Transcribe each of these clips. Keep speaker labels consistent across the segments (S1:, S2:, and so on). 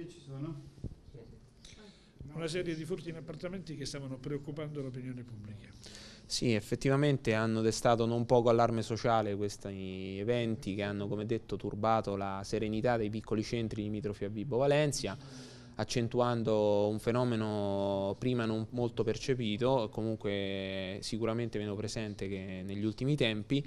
S1: Che ci sono? Una serie di furti in appartamenti che stavano preoccupando l'opinione pubblica. Sì, effettivamente hanno destato non poco allarme sociale questi eventi che hanno, come detto, turbato la serenità dei piccoli centri limitrofi a Vibo Valencia, accentuando un fenomeno prima non molto percepito, comunque sicuramente meno presente che negli ultimi tempi,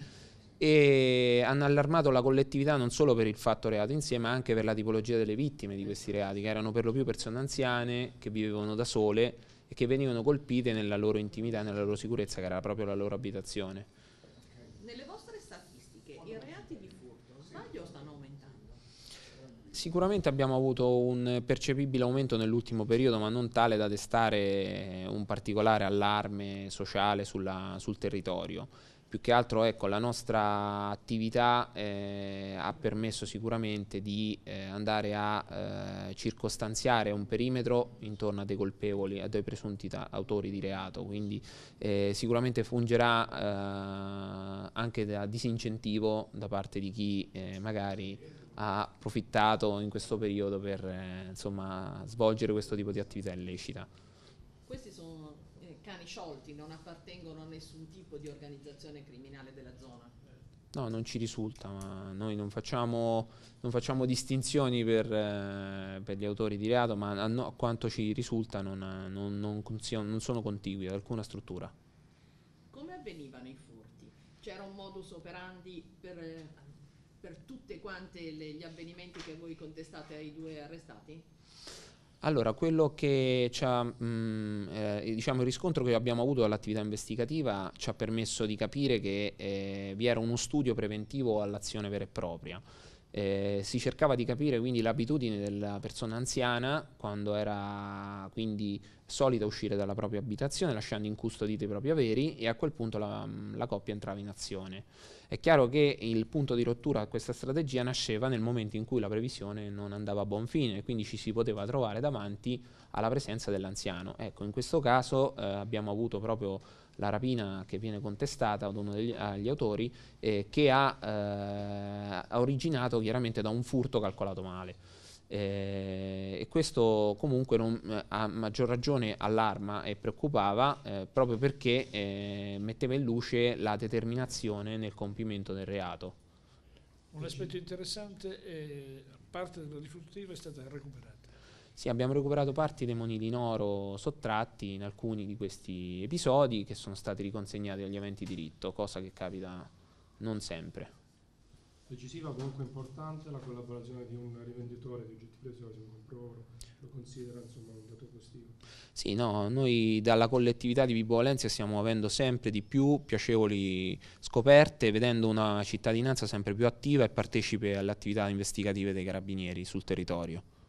S1: e hanno allarmato la collettività non solo per il fatto reato insieme, ma anche per la tipologia delle vittime di questi reati, che erano per lo più persone anziane che vivevano da sole e che venivano colpite nella loro intimità nella loro sicurezza, che era proprio la loro abitazione. Nelle vostre statistiche i reati di furto, sbaglio, stanno aumentando? Sicuramente abbiamo avuto un percepibile aumento nell'ultimo periodo, ma non tale da destare un particolare allarme sociale sulla, sul territorio più che altro ecco, la nostra attività eh, ha permesso sicuramente di eh, andare a eh, circostanziare un perimetro intorno a dei colpevoli, a dei presunti autori di reato, quindi eh, sicuramente fungerà eh, anche da disincentivo da parte di chi eh, magari ha approfittato in questo periodo per insomma, svolgere questo tipo di attività illecita cani sciolti, non appartengono a nessun tipo di organizzazione criminale della zona? No, non ci risulta, ma noi non facciamo, non facciamo distinzioni per, eh, per, gli autori di reato, ma a, no, a quanto ci risulta non, non, non sono contigui ad alcuna struttura. Come avvenivano i furti? C'era un modus operandi per, per tutti quanti gli avvenimenti che voi contestate ai due arrestati? Allora, quello che ci ha, mh, mm, eh, diciamo, il riscontro che abbiamo avuto dall'attività investigativa ci ha permesso di capire che eh, vi era uno studio preventivo all'azione vera e propria. Eh, si cercava di capire quindi l'abitudine della persona anziana quando era quindi solita uscire dalla propria abitazione lasciando incustoditi i propri averi e a quel punto la, la, coppia entrava in azione. È chiaro che il punto di rottura a questa strategia nasceva nel momento in cui la previsione non andava a buon fine e quindi ci si poteva trovare davanti alla presenza dell'anziano. Ecco, in questo caso eh, abbiamo avuto proprio la rapina che viene contestata ad uno degli agli autori eh, che ha, eh, originato chiaramente da un furto calcolato male. Eh, e questo comunque non, eh, a maggior ragione allarma e preoccupava eh, proprio perché eh, metteva in luce la determinazione nel compimento del reato. Un aspetto interessante, parte della riflettiva è stata recuperata. Sì, abbiamo recuperato parti dei monili in oro sottratti in alcuni di questi episodi che sono stati riconsegnati agli aventi diritto, cosa che capita non sempre. Decisiva comunque importante la collaborazione di un rivenditore di oggetti preziosi, un compro lo considera insomma un dato positivo? Sì, no, noi dalla collettività di Vibo Valencia stiamo avendo sempre di più piacevoli scoperte, vedendo una cittadinanza sempre più attiva e partecipe alle attività investigative dei carabinieri sul territorio.